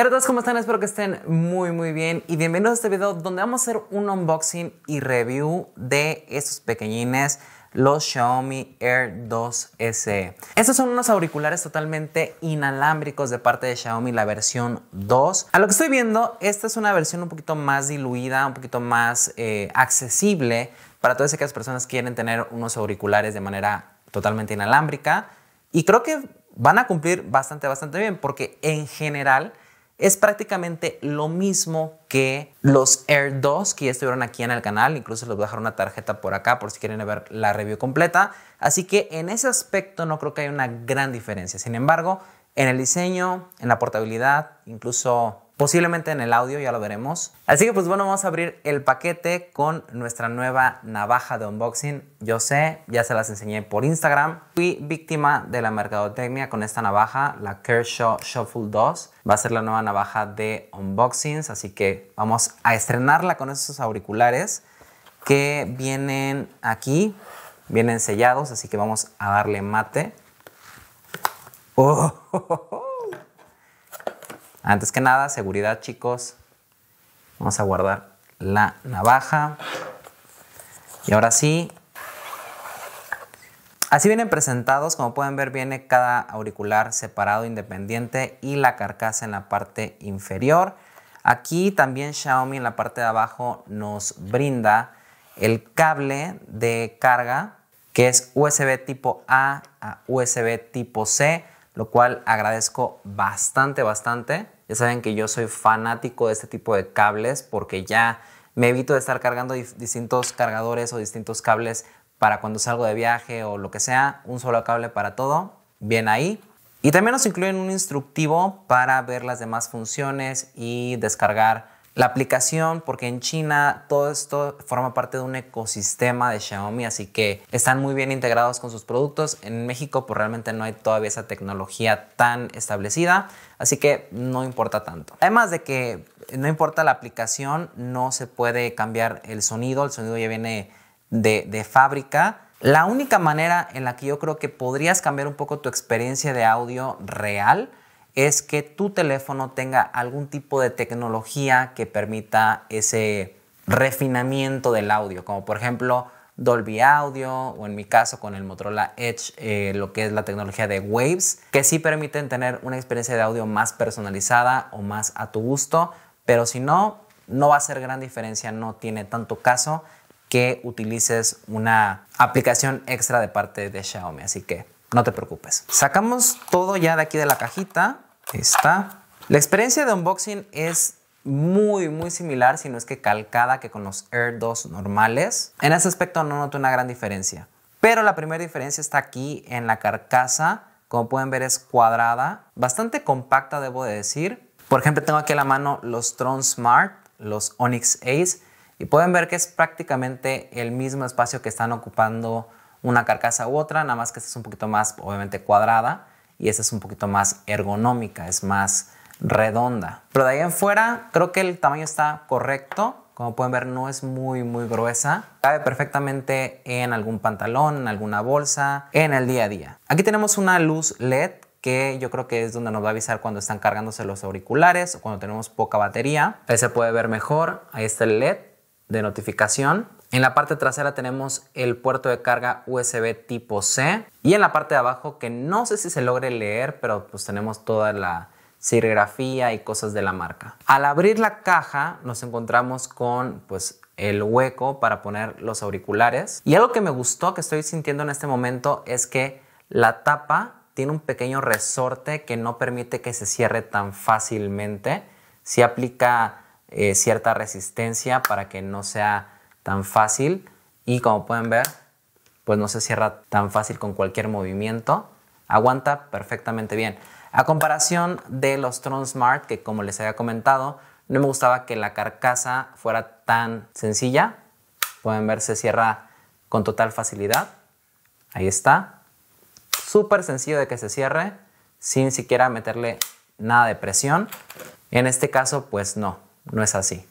Hola a todos, ¿cómo están? Espero que estén muy muy bien y bienvenidos a este video donde vamos a hacer un unboxing y review de estos pequeñines los Xiaomi Air 2 SE. Estos son unos auriculares totalmente inalámbricos de parte de Xiaomi, la versión 2. A lo que estoy viendo, esta es una versión un poquito más diluida, un poquito más eh, accesible para todas aquellas personas que quieren tener unos auriculares de manera totalmente inalámbrica. Y creo que van a cumplir bastante, bastante bien porque en general es prácticamente lo mismo que los Air 2 que ya estuvieron aquí en el canal. Incluso les voy a dejar una tarjeta por acá por si quieren ver la review completa. Así que en ese aspecto no creo que haya una gran diferencia. Sin embargo, en el diseño, en la portabilidad, incluso posiblemente en el audio, ya lo veremos. Así que pues bueno, vamos a abrir el paquete con nuestra nueva navaja de unboxing. Yo sé, ya se las enseñé por Instagram. Fui víctima de la mercadotecnia con esta navaja, la Kershaw Shuffle 2. Va a ser la nueva navaja de unboxings, así que vamos a estrenarla con esos auriculares que vienen aquí, vienen sellados, así que vamos a darle mate. oh, oh, oh, oh. Antes que nada, seguridad chicos. Vamos a guardar la navaja. Y ahora sí. Así vienen presentados, como pueden ver viene cada auricular separado independiente y la carcasa en la parte inferior. Aquí también Xiaomi en la parte de abajo nos brinda el cable de carga que es USB tipo A a USB tipo C, lo cual agradezco bastante, bastante. Ya saben que yo soy fanático de este tipo de cables porque ya me evito de estar cargando distintos cargadores o distintos cables para cuando salgo de viaje o lo que sea, un solo cable para todo, bien ahí. Y también nos incluyen un instructivo para ver las demás funciones y descargar la aplicación, porque en China todo esto forma parte de un ecosistema de Xiaomi, así que están muy bien integrados con sus productos. En México pues realmente no hay todavía esa tecnología tan establecida, así que no importa tanto. Además de que no importa la aplicación, no se puede cambiar el sonido, el sonido ya viene de, fábrica. La única manera en la que yo creo que podrías cambiar un poco tu experiencia de audio real, es que tu teléfono tenga algún tipo de tecnología que permita ese refinamiento del audio, como por ejemplo Dolby Audio o en mi caso con el Motorola Edge eh, lo que es la tecnología de Waves, que sí permiten tener una experiencia de audio más personalizada o más a tu gusto, pero si no, no va a ser gran diferencia, no tiene tanto caso que utilices una aplicación extra de parte de Xiaomi, así que no te preocupes. Sacamos todo ya de aquí de la cajita está. La experiencia de unboxing es muy, muy similar, si no es que calcada que con los Air 2 normales. En ese aspecto no noto una gran diferencia. Pero la primera diferencia está aquí en la carcasa. Como pueden ver es cuadrada, bastante compacta debo de decir. Por ejemplo, tengo aquí a la mano los Tron Smart, los Onyx Ace. Y pueden ver que es prácticamente el mismo espacio que están ocupando una carcasa u otra, nada más que esta es un poquito más, obviamente, cuadrada y esta es un poquito más ergonómica, es más redonda. Pero de ahí en fuera creo que el tamaño está correcto. Como pueden ver no es muy muy gruesa. Cabe perfectamente en algún pantalón, en alguna bolsa, en el día a día. Aquí tenemos una luz LED que yo creo que es donde nos va a avisar cuando están cargándose los auriculares o cuando tenemos poca batería. Ahí se puede ver mejor. Ahí está el LED de notificación. En la parte trasera tenemos el puerto de carga USB tipo C y en la parte de abajo que no sé si se logre leer, pero pues tenemos toda la serigrafía y cosas de la marca. Al abrir la caja nos encontramos con pues el hueco para poner los auriculares y algo que me gustó que estoy sintiendo en este momento es que la tapa tiene un pequeño resorte que no permite que se cierre tan fácilmente. Si aplica eh, cierta resistencia para que no sea tan fácil y como pueden ver, pues no se cierra tan fácil con cualquier movimiento. Aguanta perfectamente bien. A comparación de los Tron Smart, que como les había comentado, no me gustaba que la carcasa fuera tan sencilla. Pueden ver, se cierra con total facilidad. Ahí está. Súper sencillo de que se cierre, sin siquiera meterle nada de presión. En este caso, pues no, no es así.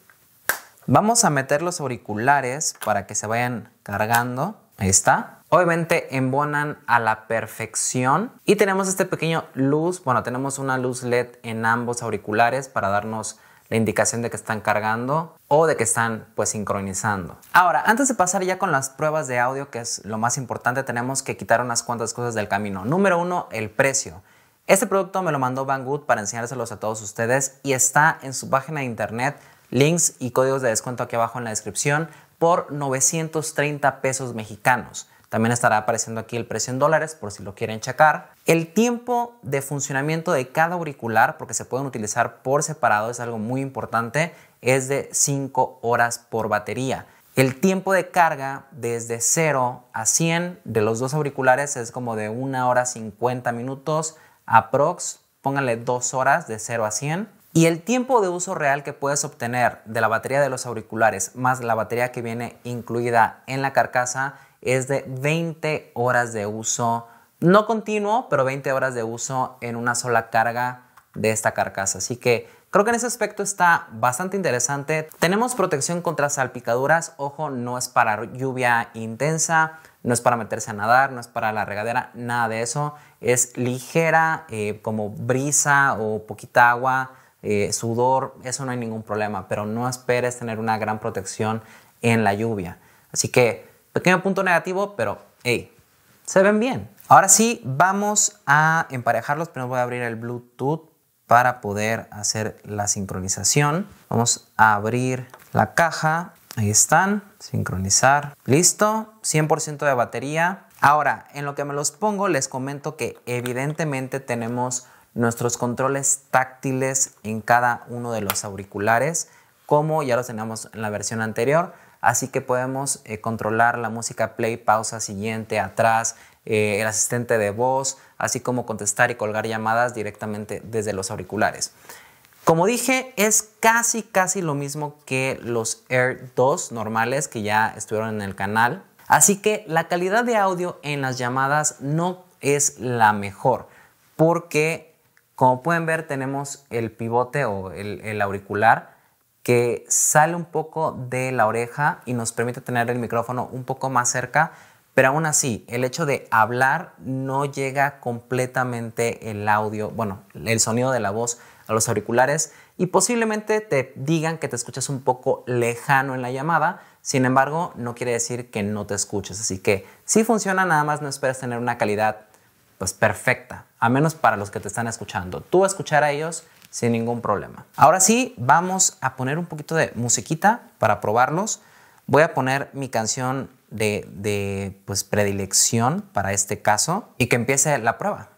Vamos a meter los auriculares para que se vayan cargando. Ahí está. Obviamente embonan a la perfección y tenemos este pequeño luz, bueno, tenemos una luz LED en ambos auriculares para darnos la indicación de que están cargando o de que están pues sincronizando. Ahora, antes de pasar ya con las pruebas de audio, que es lo más importante, tenemos que quitar unas cuantas cosas del camino. Número uno, el precio. Este producto me lo mandó Good para enseñárselos a todos ustedes y está en su página de internet Links y códigos de descuento aquí abajo en la descripción por 930 pesos mexicanos. También estará apareciendo aquí el precio en dólares por si lo quieren checar. El tiempo de funcionamiento de cada auricular, porque se pueden utilizar por separado, es algo muy importante, es de 5 horas por batería. El tiempo de carga desde 0 a 100 de los dos auriculares es como de 1 hora 50 minutos aprox, pónganle 2 horas de 0 a 100. Y el tiempo de uso real que puedes obtener de la batería de los auriculares más la batería que viene incluida en la carcasa es de 20 horas de uso, no continuo, pero 20 horas de uso en una sola carga de esta carcasa. Así que creo que en ese aspecto está bastante interesante. Tenemos protección contra salpicaduras, ojo, no es para lluvia intensa, no es para meterse a nadar, no es para la regadera, nada de eso. Es ligera, eh, como brisa o poquita agua eh, sudor, eso no hay ningún problema, pero no esperes tener una gran protección en la lluvia. Así que, pequeño punto negativo, pero hey, se ven bien. Ahora sí, vamos a emparejarlos. Pero voy a abrir el Bluetooth para poder hacer la sincronización. Vamos a abrir la caja. Ahí están. Sincronizar. Listo. 100% de batería. Ahora, en lo que me los pongo, les comento que evidentemente tenemos nuestros controles táctiles en cada uno de los auriculares, como ya los teníamos en la versión anterior, así que podemos eh, controlar la música play, pausa, siguiente, atrás, eh, el asistente de voz, así como contestar y colgar llamadas directamente desde los auriculares. Como dije, es casi casi lo mismo que los Air 2 normales que ya estuvieron en el canal. Así que la calidad de audio en las llamadas no es la mejor porque como pueden ver, tenemos el pivote o el, auricular que sale un poco de la oreja y nos permite tener el micrófono un poco más cerca, pero aún así, el hecho de hablar no llega completamente el audio, bueno, el sonido de la voz a los auriculares y posiblemente te digan que te escuchas un poco lejano en la llamada, sin embargo, no quiere decir que no te escuches, así que sí funciona, nada más no esperas tener una calidad pues perfecta, a menos para los que te están escuchando. Tú a escuchar a ellos sin ningún problema. Ahora sí, vamos a poner un poquito de musiquita para probarlos. Voy a poner mi canción de, pues, predilección para este caso y que empiece la prueba.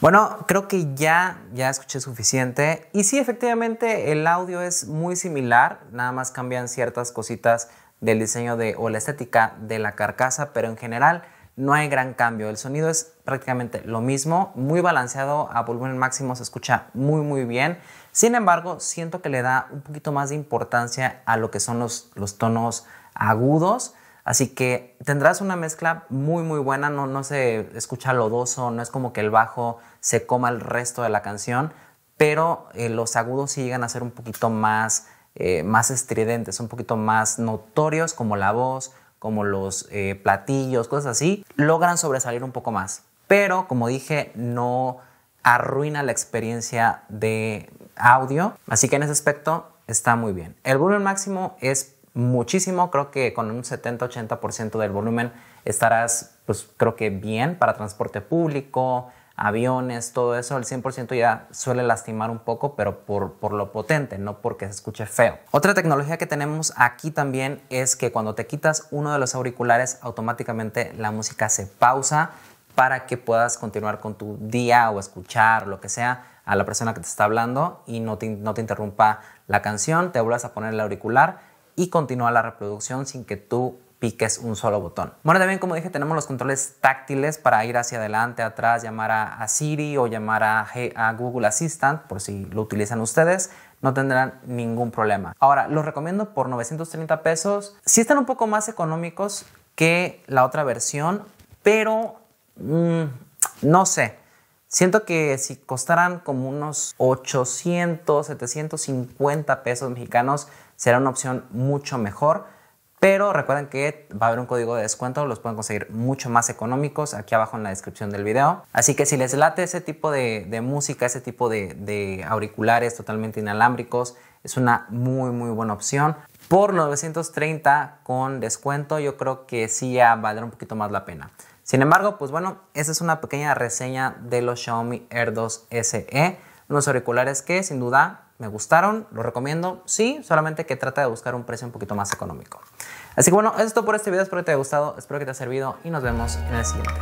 Bueno, creo que ya, ya escuché suficiente. Y sí, efectivamente, el audio es muy similar, nada más cambian ciertas cositas del diseño de, o la estética de la carcasa, pero en general no hay gran cambio. El sonido es prácticamente lo mismo, muy balanceado a volumen máximo, se escucha muy muy bien. Sin embargo, siento que le da un poquito más de importancia a lo que son los tonos agudos Así que tendrás una mezcla muy muy buena, no, no se escucha lodoso, no es como que el bajo se coma el resto de la canción, pero eh, los agudos sí llegan a ser un poquito más, eh, más estridentes, un poquito más notorios como la voz, como los eh, platillos, cosas así, logran sobresalir un poco más. Pero como dije, no arruina la experiencia de audio, así que en ese aspecto está muy bien. El volumen máximo es muchísimo, creo que con un 70-80% del volumen estarás, pues creo que bien para transporte público, aviones, todo eso, el 100% ya suele lastimar un poco, pero por, lo potente, no porque se escuche feo. Otra tecnología que tenemos aquí también es que cuando te quitas uno de los auriculares, automáticamente la música se pausa para que puedas continuar con tu día o escuchar lo que sea a la persona que te está hablando y no te, no te interrumpa la canción, te vuelvas a poner el auricular y continúa la reproducción sin que tú piques un solo botón. Bueno, también como dije, tenemos los controles táctiles para ir hacia adelante, atrás, llamar a, Siri o llamar a, Google Assistant, por si lo utilizan ustedes, no tendrán ningún problema. Ahora, los recomiendo por 930 pesos. Sí están un poco más económicos que la otra versión, pero mm, no sé. Siento que si costaran como unos 800, 750 pesos mexicanos, será una opción mucho mejor. Pero recuerden que va a haber un código de descuento, los pueden conseguir mucho más económicos aquí abajo en la descripción del video. Así que si les late ese tipo de, música, ese tipo de, auriculares totalmente inalámbricos, es una muy muy buena opción por 930 con descuento, yo creo que sí ya valdrá un poquito más la pena. Sin embargo, pues bueno, esa es una pequeña reseña de los Xiaomi Air 2 SE, unos auriculares que sin duda me gustaron, lo recomiendo, sí, solamente que trata de buscar un precio un poquito más económico. Así que bueno, eso es todo por este video, espero que te haya gustado, espero que te haya servido y nos vemos en el siguiente.